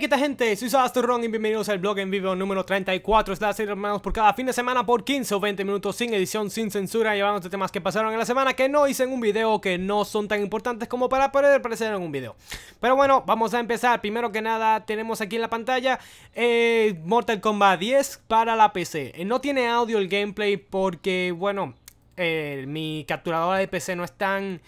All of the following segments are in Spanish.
¿qué tal gente? Soy Sabasturrón y bienvenidos al blog en vivo número 34. Es la serie hermanos por cada fin de semana por 15 o 20 minutos sin edición, sin censura, llevamos de temas que pasaron en la semana que no hice en un video, que no son tan importantes como para poder aparecer en un video. Pero bueno, vamos a empezar. Primero que nada, tenemos aquí en la pantalla eh, Mortal Kombat 10 para la PC. Eh, no tiene audio el gameplay porque, bueno, eh, mi capturadora de PC no es tan...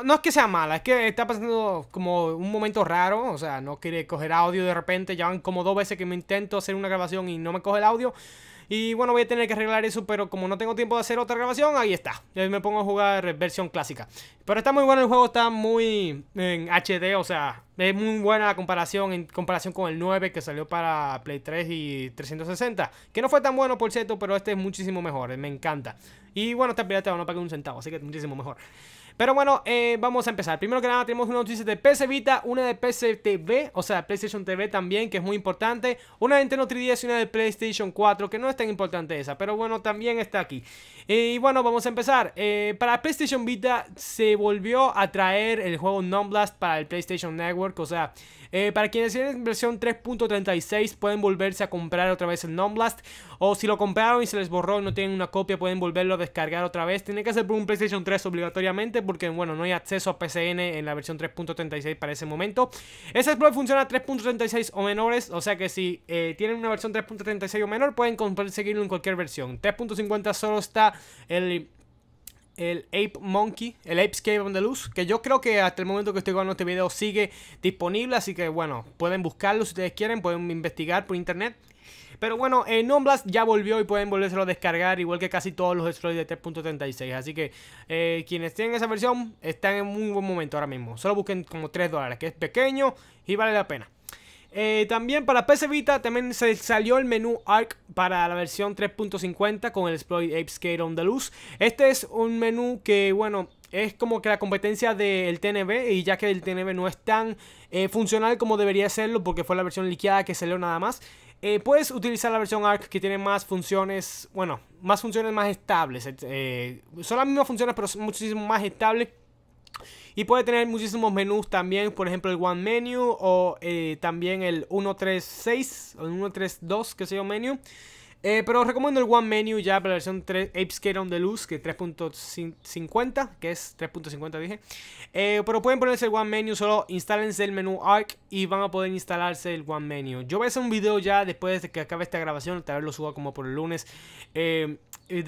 No, es que sea mala, es que está pasando como un momento raro. O sea, no quiere coger audio de repente. Ya van como dos veces que me intento hacer una grabación y no me coge el audio. Y bueno, voy a tener que arreglar eso, pero como no tengo tiempo de hacer otra grabación, ahí está. Eh, me pongo a jugar versión clásica. Pero está muy bueno el juego, está muy en HD, o sea, es muy buena la comparación en comparación con el 9 que salió para Play 3 y 360. Que no fue tan bueno, por cierto, pero este es muchísimo mejor, eh, me encanta. Y bueno, está pirata no pagué un centavo, así que es muchísimo mejor. Pero bueno, eh, vamos a empezar. Primero que nada tenemos una noticia de PC Vita, una de PC TV, o sea, PlayStation TV también, que es muy importante. Una de Nintendo 3DS y una de PlayStation 4, que no es tan importante esa, pero bueno, también está aquí. Eh, y bueno, vamos a empezar. Eh, para PlayStation Vita se volvió a traer el juego Numblast para el PlayStation Network, o sea... Eh, para quienes tienen versión 3.36 pueden volverse a comprar otra vez el Nonblast. O si lo compraron y se les borró y no tienen una copia, pueden volverlo a descargar otra vez. Tiene que ser por un PlayStation 3 obligatoriamente porque, bueno, no hay acceso a PCN en la versión 3.36 para ese momento. Ese Exploit funciona 3.36 o menores, o sea que si eh, tienen una versión 3.36 o menor, pueden conseguirlo en cualquier versión. 3.50 solo está el el Ape Monkey, el Ape on the Loose, que yo creo que hasta el momento que estoy jugando este video sigue disponible, así que bueno, pueden buscarlo si ustedes quieren, pueden investigar por internet. Pero bueno, eh, Nomblast ya volvió y pueden volvérselo a descargar, igual que casi todos los exploits de 3.36. Así que eh, quienes tienen esa versión están en un buen momento ahora mismo. Solo busquen como 3 dólares, que es pequeño y vale la pena. Eh, también para PS Vita también se salió el menú ARC para la versión 3.50 con el Exploit Ape Skate on the Loose. Este es un menú que, bueno, es como que la competencia del TNB y ya que el TNB no es tan eh, funcional como debería serlo porque fue la versión liqueada que salió nada más. Eh, puedes utilizar la versión ARC que tiene más funciones, bueno, más funciones más estables. son las mismas funciones pero son muchísimo más estables y puede tener muchísimos menús también, por ejemplo el One Menu o eh, también el 136 o el 132, que sé yo, menú. Eh, pero recomiendo el One Menu ya para la versión 3, Apescape on the Loose, que 3.50, que es 3.50 dije. Eh, pero pueden ponerse el One Menu, solo instálense el menú Arc y van a poder instalarse el One Menu. Yo voy a hacer un video ya después de que acabe esta grabación, tal vez lo suba como por el lunes. Eh,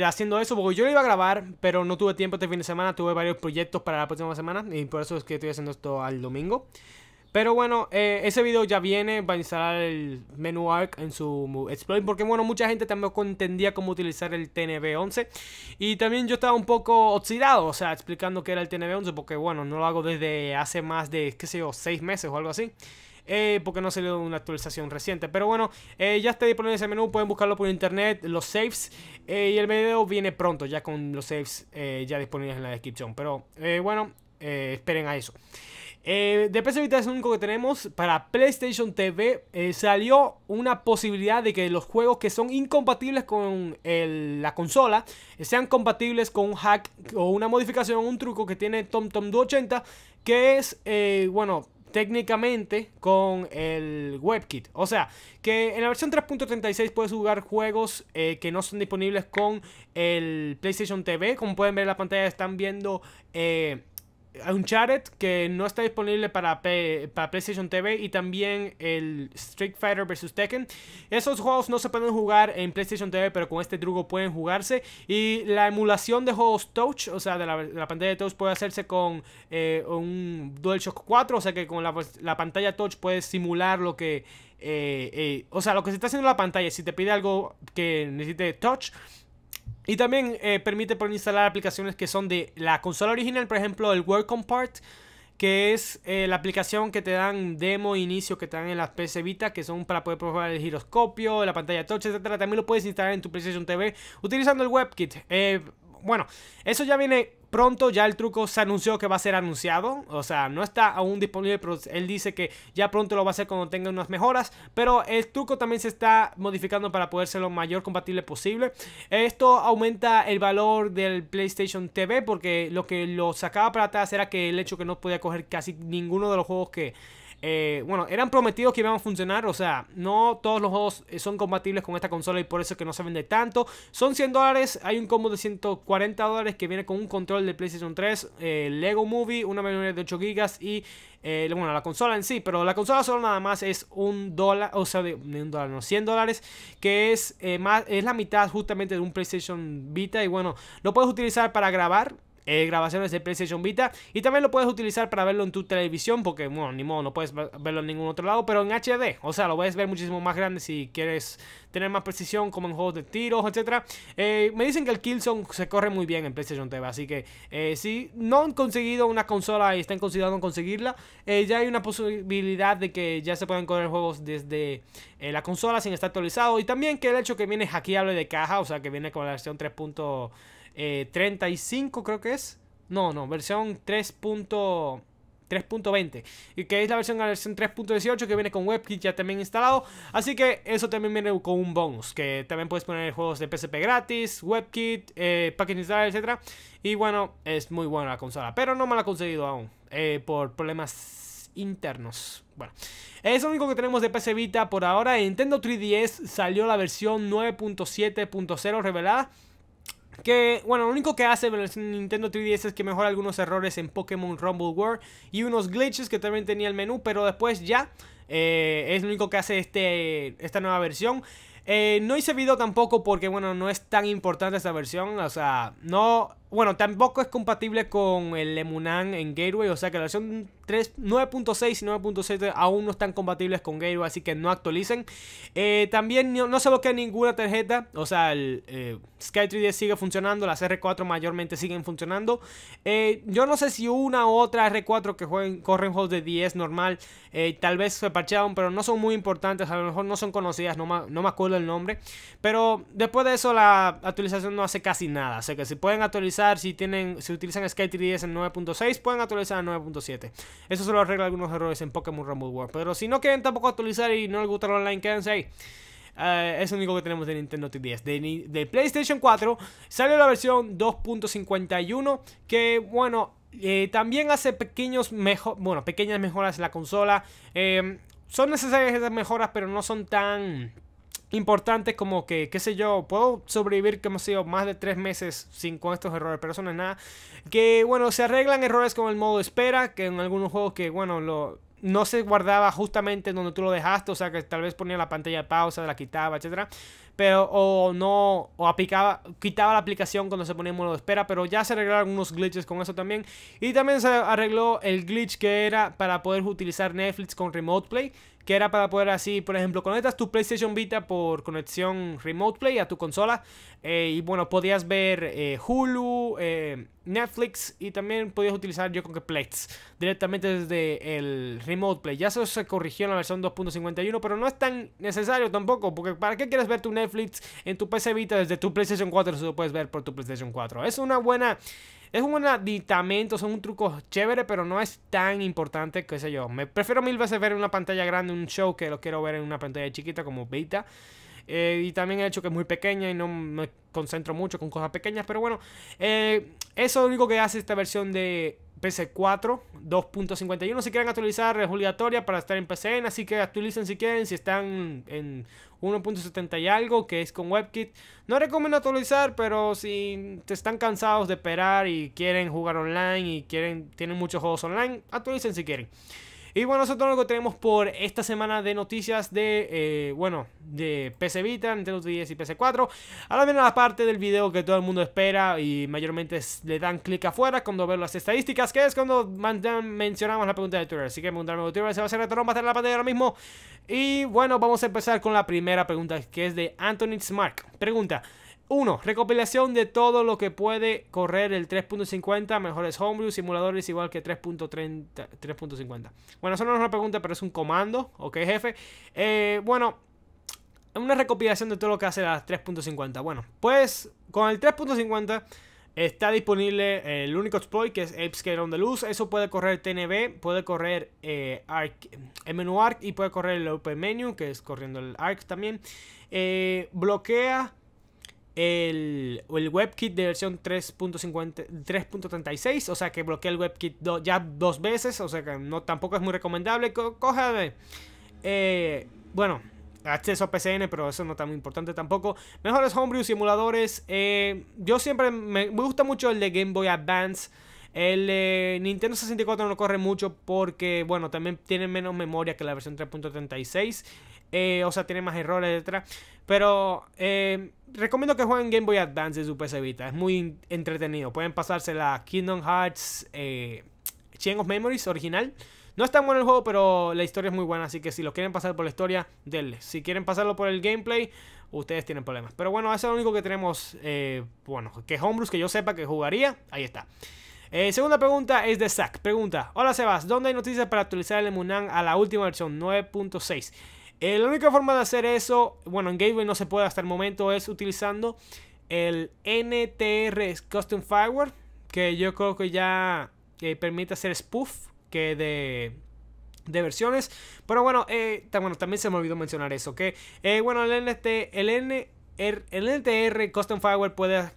haciendo eso, porque yo lo iba a grabar, pero no tuve tiempo este fin de semana, tuve varios proyectos para la próxima semana y por eso es que estoy haciendo esto al domingo. Pero bueno, eh, ese video ya viene va a instalar el menú ARC en su Exploit. Porque bueno, mucha gente también entendía cómo utilizar el TNB11. Y también yo estaba un poco oxidado, o sea, explicando qué era el TNB11. Porque bueno, no lo hago desde hace más de, qué sé yo, 6 meses o algo así. Eh, porque no salió una actualización reciente. Pero bueno, eh, ya está disponible ese menú, pueden buscarlo por internet, los saves. y el video viene pronto, ya con los saves ya disponibles en la descripción. Pero bueno, esperen a eso. Eh, de PS Vita es lo único que tenemos. Para PlayStation TV eh, salió una posibilidad de que los juegos que son incompatibles con la consola eh, sean compatibles con un hack o una modificación, un truco que tiene TomTom 280, que es, eh, bueno, técnicamente con el WebKit. O sea, que en la versión 3.36 puedes jugar juegos que no son disponibles con el PlayStation TV. Como pueden ver en la pantalla, están viendo eh, un Uncharted, que no está disponible para, PlayStation TV, y también el Street Fighter vs. Tekken. Esos juegos no se pueden jugar en PlayStation TV, pero con este truco pueden jugarse. Y la emulación de juegos Touch, o sea, de la, pantalla de Touch, puede hacerse con eh, un DualShock 4, o sea que con pues, la, pantalla Touch puedes simular lo que... Eh, eh, o sea, lo que se está haciendo en la pantalla, si te pide algo que necesite touch, y también eh, permite poder instalar aplicaciones que son de la consola original, por ejemplo, el Welcome Part, que es eh, la aplicación que te dan demo, e inicio, que te dan en las PC Vita, que son para poder probar el giroscopio, la pantalla touch, etc. También lo puedes instalar en tu PlayStation TV utilizando el WebKit. Eh, bueno, eso ya viene pronto, ya el truco se anunció que va a ser anunciado, o sea, no está aún disponible, pero él dice que ya pronto lo va a hacer cuando tenga unas mejoras, pero el truco también se está modificando para poder ser lo mayor compatible posible. Esto aumenta el valor del PlayStation TV porque lo que lo sacaba para atrás era que el hecho que no podía coger casi ninguno de los juegos que eh, bueno, eran prometidos que iban a funcionar. O sea, no todos los juegos eh, son compatibles con esta consola y por eso es que no se vende tanto. Son 100 dólares. Hay un combo de 140 dólares que viene con un control de PlayStation 3, eh, Lego Movie, una memoria de 8 GB y. bueno, la consola en sí, pero la consola solo nada más es un dólar, o sea, de, un dólar, no, 100 dólares, que es, más, es la mitad justamente de un PlayStation Vita. Y bueno, lo puedes utilizar para grabar, eh, grabaciones de PlayStation Vita. Y también lo puedes utilizar para verlo en tu televisión, porque, bueno, ni modo, no puedes verlo en ningún otro lado, pero en HD. O sea, lo puedes ver muchísimo más grande si quieres tener más precisión, como en juegos de tiros, etc. Eh, me dicen que el Killzone se corre muy bien en PlayStation TV, así que eh, si no han conseguido una consola y están considerando conseguirla, ya hay una posibilidad de que ya se puedan correr juegos desde la consola sin estar actualizado. Y también que el hecho que viene hackeable de caja, o sea, que viene con la versión 3 eh, 35 creo que es. No, no, versión 3.20. Y que es la versión, versión 3.18 que viene con WebKit ya también instalado. Así que eso también viene con un bonus. Que también puedes poner juegos de PSP gratis, WebKit, eh, package etc. Y bueno, es muy buena la consola. Pero no me la he conseguido aún. Eh, por problemas internos. Bueno, es lo único que tenemos de PS Vita por ahora. Nintendo 3DS salió la versión 9.7.0 revelada. Que, bueno, lo único que hace el Nintendo 3DS es que mejora algunos errores en Pokémon Rumble World y unos glitches que también tenía el menú, pero después ya eh, es lo único que hace este, esta nueva versión. Eh, no hice video tampoco porque, bueno, no es tan importante esta versión, o sea, no bueno, tampoco es compatible con el Lemunan en Gateway, o sea que la versión 9.6 y 9.7 aún no están compatibles con Gateway, así que no actualicen. Eh, también no, se bloquea ninguna tarjeta, o sea, el eh, Sky 3 sigue funcionando, las R4 mayormente siguen funcionando. Eh, yo no sé si una u otra R4 que jueguen, corren hold de 10 normal, tal vez se parchearon, pero no son muy importantes, a lo mejor no son conocidas, no, no me acuerdo el nombre. Pero después de eso la actualización no hace casi nada, o sea que si pueden actualizar si tienen, utilizan Sky 3DS en 9.6, pueden actualizar a 9.7. Eso solo arregla algunos errores en Pokémon Rumble World. Pero si no quieren tampoco actualizar y no les gusta lo online, quédense ahí. Eh, es lo único que tenemos de Nintendo 3DS. De, PlayStation 4 sale la versión 2.51. Que bueno, eh, también hace pequeños mejor, bueno, pequeñas mejoras en la consola. Eh, son necesarias esas mejoras, pero no son tan Importante como que, qué sé yo, puedo sobrevivir, que hemos sido más de tres meses sin con estos errores, pero eso no es nada. Que bueno, se arreglan errores con el modo espera, que en algunos juegos que bueno, lo, no se guardaba justamente donde tú lo dejaste, o sea que tal vez ponía la pantalla de pausa, la quitaba, etc Pero o no, o aplicaba, quitaba la aplicación cuando se ponía en modo de espera, pero ya se arreglaron unos glitches con eso también. Y también se arregló el glitch que era para poder utilizar Netflix con Remote Play que era para poder así, por ejemplo, conectas tu PlayStation Vita por conexión Remote Play a tu consola eh, y bueno, podías ver eh, Hulu, eh, Netflix y también podías utilizar yo creo que Plex directamente desde el Remote Play. Ya eso se corrigió en la versión 2.51, pero no es tan necesario tampoco, porque ¿para qué quieres ver tu Netflix en tu PC Vita desde tu PlayStation 4 si lo puedes ver por tu PlayStation 4? Es una buena es un aditamento, son un truco chévere, pero no es tan importante, qué sé yo. Me prefiero mil veces ver en una pantalla grande un show que lo quiero ver en una pantalla chiquita como Beta. Eh, y también el hecho que es muy pequeña y no me concentro mucho con cosas pequeñas. Pero bueno, eh, eso es lo único que hace esta versión de PC4 2.51. Si quieren actualizar, es obligatoria para estar en PCN. Así que actualicen si quieren. Si están en 1.70 y algo, que es con WebKit. No recomiendo actualizar, pero si te están cansados de esperar y quieren jugar online y quieren, tienen muchos juegos online, actualicen si quieren. Y bueno, eso es lo que tenemos por esta semana de noticias de, eh, bueno, de PC Vita, Nintendo 10 y PC 4 Ahora viene la parte del video que todo el mundo espera y mayormente le dan clic afuera cuando ven las estadísticas, que es cuando mencionamos la pregunta de Twitter. Así que preguntarme Twitter, se va a hacer retorno, va a estar la pantalla ahora mismo. Y bueno, vamos a empezar con la primera pregunta, que es de Anthony Smart. Pregunta. 1. Recopilación de todo lo que puede correr el 3.50, mejores homebrew, simuladores igual que 3.50. Bueno, eso no es una pregunta, pero es un comando, ¿ok, jefe? Eh, bueno, una recopilación de todo lo que hace la 3.50. Bueno, pues con el 3.50... Está disponible el único exploit que es ApeScale on the Loose. Eso puede correr TNB, puede correr eh, Arc, el menú Arc y puede correr el Open Menu, que es corriendo el Arc también. Eh, bloquea el, WebKit de versión 3.36, o sea que bloquea el WebKit ya dos veces, o sea que no, tampoco es muy recomendable. Co eh, bueno, acceso a PCN, pero eso no es tan importante tampoco. Mejores homebrew simuladores. Eh, yo siempre me, gusta mucho el de Game Boy Advance. El Nintendo 64 no corre mucho porque, bueno, también tiene menos memoria que la versión 3.36. Eh, o sea, tiene más errores, etc. Pero eh, recomiendo que jueguen Game Boy Advance en su PC Vita. Es muy entretenido. Pueden pasarse la Kingdom Hearts eh, Chain of Memories original. No es tan bueno el juego, pero la historia es muy buena. Así que si lo quieren pasar por la historia, denle. Si quieren pasarlo por el gameplay, ustedes tienen problemas. Pero bueno, eso es lo único que tenemos. Eh, bueno, que Homebrews que yo sepa que jugaría. Ahí está. segunda pregunta es de Zack. Pregunta: Hola Sebas, ¿dónde hay noticias para actualizar el Munan a la última versión 9.6? Eh, la única forma de hacer eso, bueno, en Gateway no se puede hasta el momento, es utilizando el NTR Custom Firewall, que yo creo que ya eh, permite hacer spoof que de, versiones. Pero bueno, eh, bueno, también se me olvidó mencionar eso, que bueno, el, el NTR Custom Firewall puede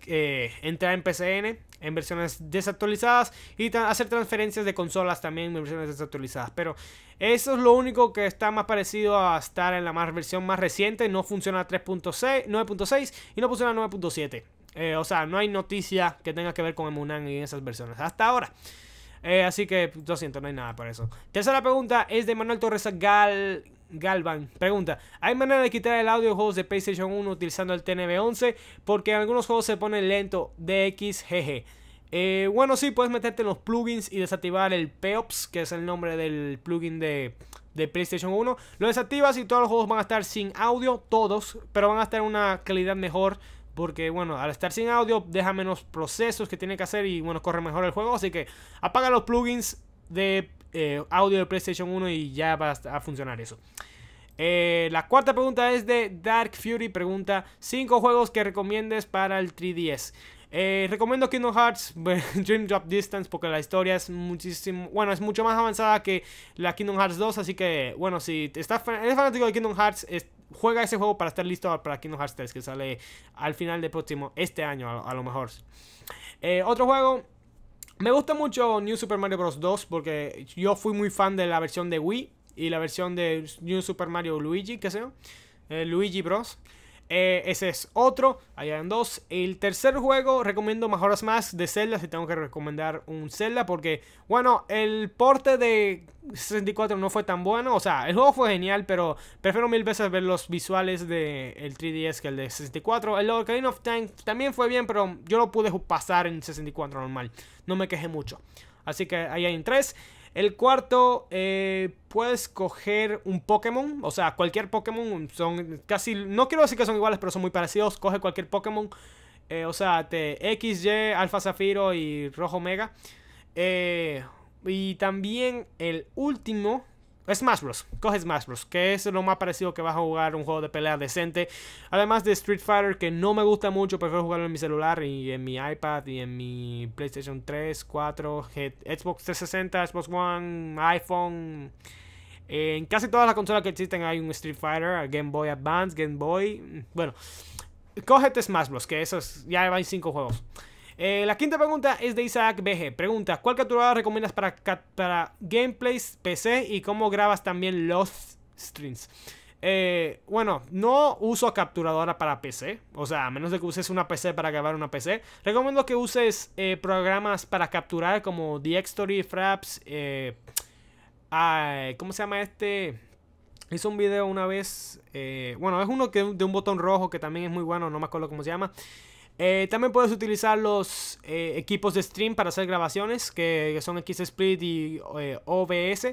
entrar en PCN en versiones desactualizadas y hacer transferencias de consolas también en versiones desactualizadas. Pero eso es lo único que está más parecido a estar en la más versión más reciente. No funciona 3.6, 9.6 y no funciona 9.7. Eh, o sea, no hay noticia que tenga que ver con Emunan en esas versiones hasta ahora. Eh, así que lo siento, no hay nada por eso. Tercera pregunta es de Manuel Torres Gal Galvan pregunta, ¿hay manera de quitar el audio de juegos de PlayStation 1 utilizando el TNB11? Porque en algunos juegos se pone lento DXGG. Eh, bueno, sí, puedes meterte en los plugins y desactivar el PEOPS, que es el nombre del plugin de, PlayStation 1. Lo desactivas y todos los juegos van a estar sin audio, todos, pero van a estar en una calidad mejor. Porque, bueno, al estar sin audio, deja menos procesos que tiene que hacer y, bueno, corre mejor el juego. Así que apaga los plugins de eh, audio de PlayStation 1 y ya va a funcionar eso. Eh, la cuarta pregunta es de Dark Fury. Pregunta: 5 juegos que recomiendes para el 3DS. Eh, recomiendo Kingdom Hearts Dream Drop Distance porque la historia es muchísimo, bueno, es mucho más avanzada que la Kingdom Hearts 2, así que, bueno, si estás, eres fanático de Kingdom Hearts, juega ese juego para estar listo para Kingdom Hearts 3, que sale al final de próximo, este año a, lo mejor. Eh, otro juego, me gusta mucho New Super Mario Bros. 2 porque yo fui muy fan de la versión de Wii y la versión de New Super Mario Luigi, que sea, eh, Luigi Bros. Eh, ese es otro, Ahí en dos. El tercer juego, recomiendo mejoras más de Zelda, si tengo que recomendar un Zelda, porque, bueno, el porte de 64 no fue tan bueno, o sea, el juego fue genial, pero prefiero mil veces ver los visuales del el 3DS que el de 64. El Ocarina of Time también fue bien, pero yo lo pude pasar en 64 normal, no me quejé mucho. Así que ahí hay en tres el cuarto, eh, puedes coger un Pokémon, o sea, cualquier Pokémon, son casi, no quiero decir que son iguales, pero son muy parecidos, coge cualquier Pokémon, eh, o sea, te, X, Y, Alfa Zafiro y Rojo Omega. Eh, y también el último, Smash Bros. Coge Smash Bros. Que es lo más parecido que vas a jugar un juego de pelea decente. Además de Street Fighter, que no me gusta mucho. Prefiero jugarlo en mi celular y en mi iPad y en mi PlayStation 3, 4, Xbox 360, Xbox One, iPhone. En casi todas las consolas que existen hay un Street Fighter, Game Boy Advance, Game Boy. Bueno, cógete Smash Bros. Que esos ya van 5 juegos. Eh, la quinta pregunta es de Isaac BG. Pregunta, ¿cuál capturadora recomiendas para, gameplays PC y cómo grabas también los streams? Eh, bueno, no uso capturadora para PC. O sea, a menos de que uses una PC para grabar una PC. Recomiendo que uses eh, programas para capturar como The Fraps. story Fraps ¿Cómo se llama este? Hice un video una vez. bueno, es uno de un botón rojo que también es muy bueno. No me acuerdo cómo se llama. Eh, también puedes utilizar los eh, equipos de stream para hacer grabaciones, que, son XSplit y eh, OBS,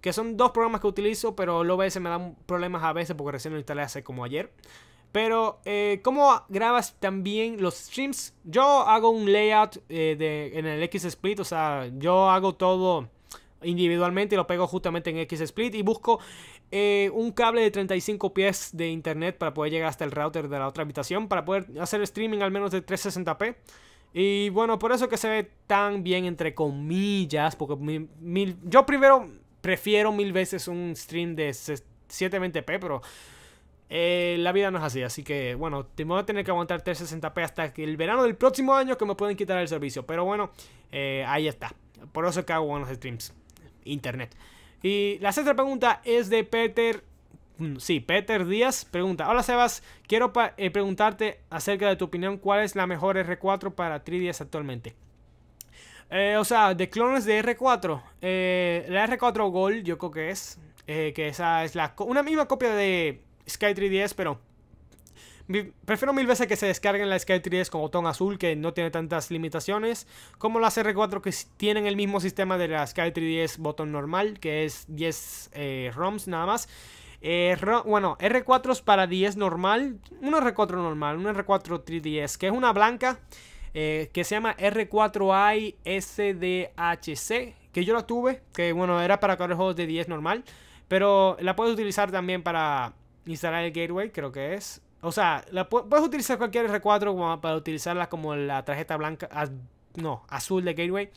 que son dos programas que utilizo, pero el OBS me da problemas a veces porque recién lo instalé hace como ayer. Pero, ¿cómo grabas también los streams? Yo hago un layout en el XSplit, o sea, yo hago todo individualmente y lo pego justamente en XSplit y busco eh, un cable de 35 pies de internet para poder llegar hasta el router de la otra habitación, para poder hacer streaming al menos de 360p. Y bueno, por eso que se ve tan bien entre comillas, porque yo primero prefiero mil veces un stream de 720p, pero eh, la vida no es así, así que bueno, te voy a tener que aguantar 360p hasta el verano del próximo año que me pueden quitar el servicio. Pero bueno, eh, ahí está. Por eso que hago buenos streams. Internet. Y la sexta pregunta es de Peter mm, Sí, Peter Díaz pregunta. Hola Sebas, quiero eh, preguntarte acerca de tu opinión. ¿Cuál es la mejor R4 para 3DS actualmente? Eh, o sea, de clones de R4. Eh, la R4 Gold yo creo que es. que esa es la una misma copia de Sky 3DS, pero Prefiero mil veces que se descarguen la Sky Skytree con botón azul que no tiene tantas limitaciones, como las R4 que tienen el mismo sistema de la Skytree 10 botón normal, que es 10 eh, ROMs nada más. Eh, bueno, R4 es para 10 normal, Una R4 normal, un R4 3DS, que es una blanca eh, que se llama R4i SDHC, que yo la tuve, que bueno, era para correr juegos de 10 normal, pero la puedes utilizar también para instalar el gateway, creo que es, o sea, puedes utilizar cualquier R4 para utilizarla como la tarjeta blanca, no, azul de Gateway.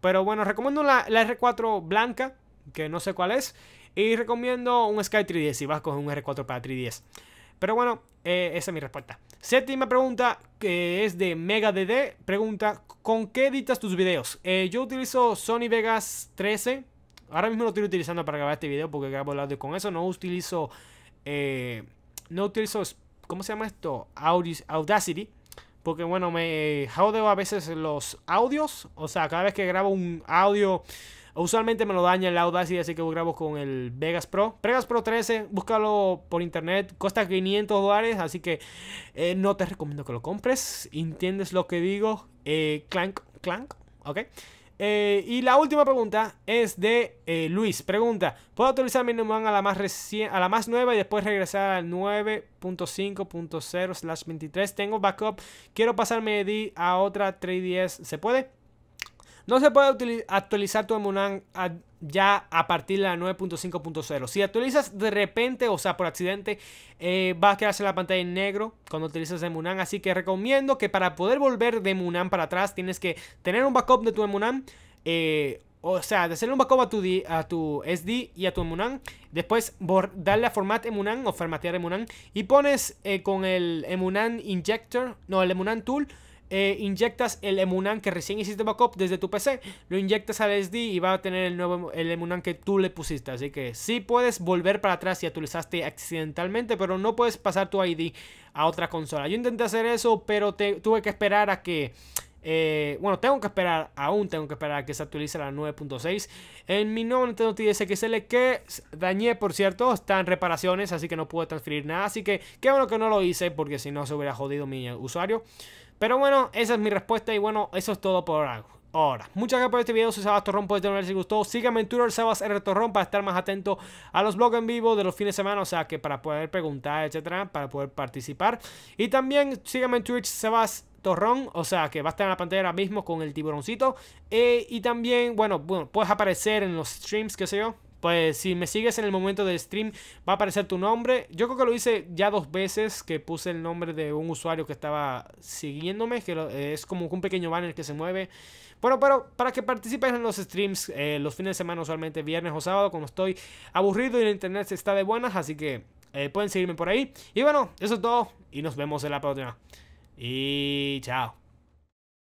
Pero bueno, recomiendo la, R4 blanca, que no sé cuál es. Y recomiendo un Sky 310 si vas con un R4 para 310. Pero bueno, eh, esa es mi respuesta. Séptima pregunta, que es de MegaDD. Pregunta, ¿con qué editas tus videos? Eh, yo utilizo Sony Vegas 13. Ahora mismo lo estoy utilizando para grabar este video porque grabo el audio con eso. No utilizo... Eh, no utilizo ¿cómo se llama esto? Audacity. Porque bueno, me jodeo a veces los audios. O sea, cada vez que grabo un audio, usualmente me lo daña el Audacity, así que grabo con el Vegas Pro. Vegas Pro 13, búscalo por internet, cuesta 500 dólares, así que eh, no te recomiendo que lo compres. ¿Entiendes lo que digo? Eh, clank, clank, ¿ok? Eh, y la última pregunta es de eh, Luis. Pregunta, ¿puedo actualizar mi Numan a la más recién, a la más nueva y después regresar al 9.5.0 23? Tengo backup, quiero pasarme a otra 310. ¿Se puede? No se puede actualizar tu a ya a partir de la 9.5.0. Si actualizas de repente, o sea, por accidente, eh, va a quedarse la pantalla en negro cuando utilizas Emunan. Así que recomiendo que para poder volver de Emunan para atrás, tienes que tener un backup de tu Emunan. Eh, o sea, de hacerle un backup a tu, a tu SD y a tu Emunan. Después darle a format Emunan o formatear Emunan. Y pones eh, con el Emunan Injector, no, el Emunan Tool eh, inyectas el Emunan que recién hiciste backup desde tu PC, lo inyectas al SD y va a tener el nuevo el Emunan que tú le pusiste. Así que sí puedes volver para atrás si actualizaste accidentalmente, pero no puedes pasar tu ID a otra consola. Yo intenté hacer eso, pero tuve que esperar a que... Eh, bueno, tengo que esperar, aún tengo que esperar a que se actualice la 9.6 En mi nuevo Nintendo se XL que dañé, por cierto, están reparaciones Así que no pude transferir nada Así que qué bueno que no lo hice porque si no se hubiera jodido mi usuario pero bueno, esa es mi respuesta y bueno, eso es todo por ahora. muchas gracias por este video, soy Sebas Torrón, puedes tener si gustó. Síganme en Twitter, Sebas R. Torrón, para estar más atento a los blogs en vivo de los fines de semana, o sea que para poder preguntar, etcétera, para poder participar. Y también síganme en Twitch, Sebas Torrón, o sea que va a estar en la pantalla ahora mismo con el tiburoncito. Eh, y también, bueno, bueno, puedes aparecer en los streams, qué sé yo pues si me sigues en el momento del stream va a aparecer tu nombre. Yo creo que lo hice ya dos veces que puse el nombre de un usuario que estaba siguiéndome, que eh, es como un pequeño banner que se mueve. Bueno, pero para que participes en los streams eh, los fines de semana, usualmente viernes o sábado, cuando estoy aburrido y el internet se está de buenas, así que eh, pueden seguirme por ahí. Y bueno, eso es todo y nos vemos en la próxima. Y chao.